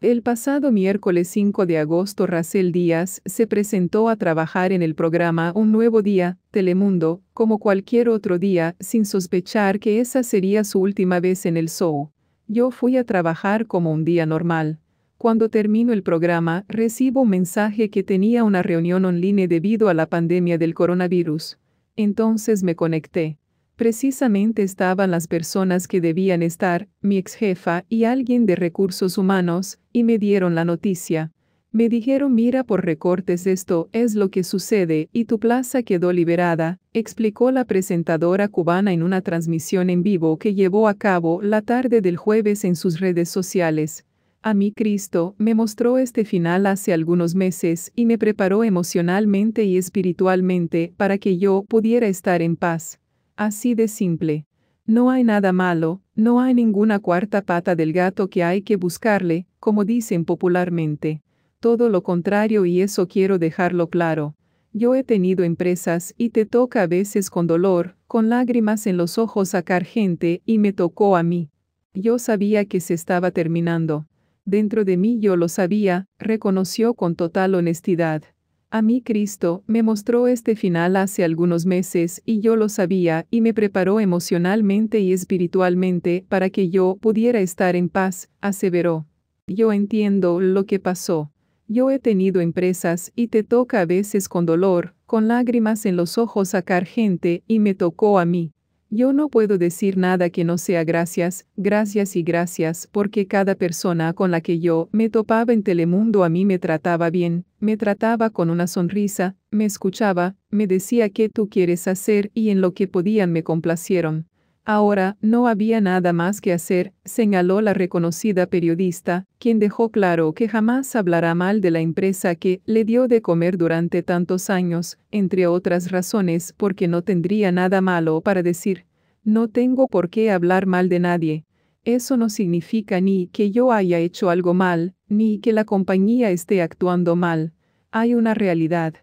El pasado miércoles 5 de agosto Racel Díaz se presentó a trabajar en el programa Un Nuevo Día, Telemundo, como cualquier otro día, sin sospechar que esa sería su última vez en el show. Yo fui a trabajar como un día normal. Cuando termino el programa, recibo un mensaje que tenía una reunión online debido a la pandemia del coronavirus. Entonces me conecté. Precisamente estaban las personas que debían estar, mi ex jefa y alguien de recursos humanos, y me dieron la noticia. Me dijeron, mira por recortes esto es lo que sucede y tu plaza quedó liberada, explicó la presentadora cubana en una transmisión en vivo que llevó a cabo la tarde del jueves en sus redes sociales. A mí Cristo me mostró este final hace algunos meses y me preparó emocionalmente y espiritualmente para que yo pudiera estar en paz. Así de simple. No hay nada malo, no hay ninguna cuarta pata del gato que hay que buscarle, como dicen popularmente. Todo lo contrario y eso quiero dejarlo claro. Yo he tenido empresas y te toca a veces con dolor, con lágrimas en los ojos sacar gente y me tocó a mí. Yo sabía que se estaba terminando. Dentro de mí yo lo sabía, reconoció con total honestidad. A mí Cristo me mostró este final hace algunos meses y yo lo sabía y me preparó emocionalmente y espiritualmente para que yo pudiera estar en paz, aseveró. Yo entiendo lo que pasó. Yo he tenido empresas y te toca a veces con dolor, con lágrimas en los ojos sacar gente y me tocó a mí. Yo no puedo decir nada que no sea gracias, gracias y gracias, porque cada persona con la que yo me topaba en Telemundo a mí me trataba bien, me trataba con una sonrisa, me escuchaba, me decía qué tú quieres hacer y en lo que podían me complacieron. Ahora, no había nada más que hacer, señaló la reconocida periodista, quien dejó claro que jamás hablará mal de la empresa que le dio de comer durante tantos años, entre otras razones porque no tendría nada malo para decir, no tengo por qué hablar mal de nadie. Eso no significa ni que yo haya hecho algo mal, ni que la compañía esté actuando mal. Hay una realidad,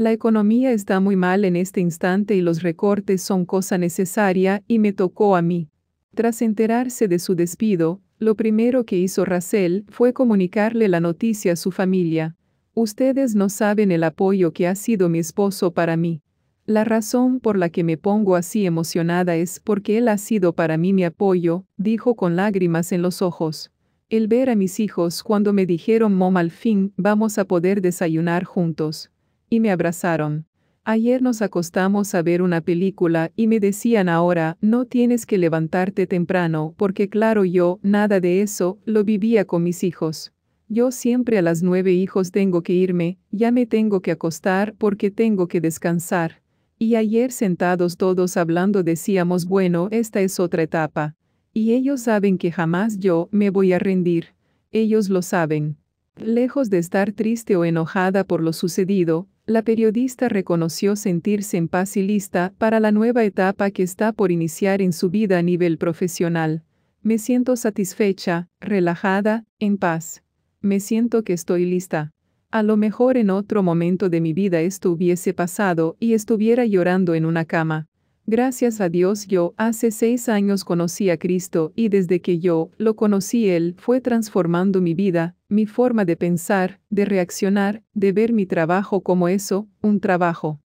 la economía está muy mal en este instante y los recortes son cosa necesaria y me tocó a mí. Tras enterarse de su despido, lo primero que hizo Racel fue comunicarle la noticia a su familia. Ustedes no saben el apoyo que ha sido mi esposo para mí. La razón por la que me pongo así emocionada es porque él ha sido para mí mi apoyo, dijo con lágrimas en los ojos. El ver a mis hijos cuando me dijeron, Mom, al fin, vamos a poder desayunar juntos y me abrazaron. Ayer nos acostamos a ver una película y me decían ahora, no tienes que levantarte temprano, porque claro yo, nada de eso, lo vivía con mis hijos. Yo siempre a las nueve hijos tengo que irme, ya me tengo que acostar porque tengo que descansar. Y ayer sentados todos hablando decíamos, bueno, esta es otra etapa. Y ellos saben que jamás yo me voy a rendir. Ellos lo saben. Lejos de estar triste o enojada por lo sucedido, la periodista reconoció sentirse en paz y lista para la nueva etapa que está por iniciar en su vida a nivel profesional. Me siento satisfecha, relajada, en paz. Me siento que estoy lista. A lo mejor en otro momento de mi vida esto hubiese pasado y estuviera llorando en una cama. Gracias a Dios yo hace seis años conocí a Cristo y desde que yo lo conocí Él fue transformando mi vida, mi forma de pensar, de reaccionar, de ver mi trabajo como eso, un trabajo.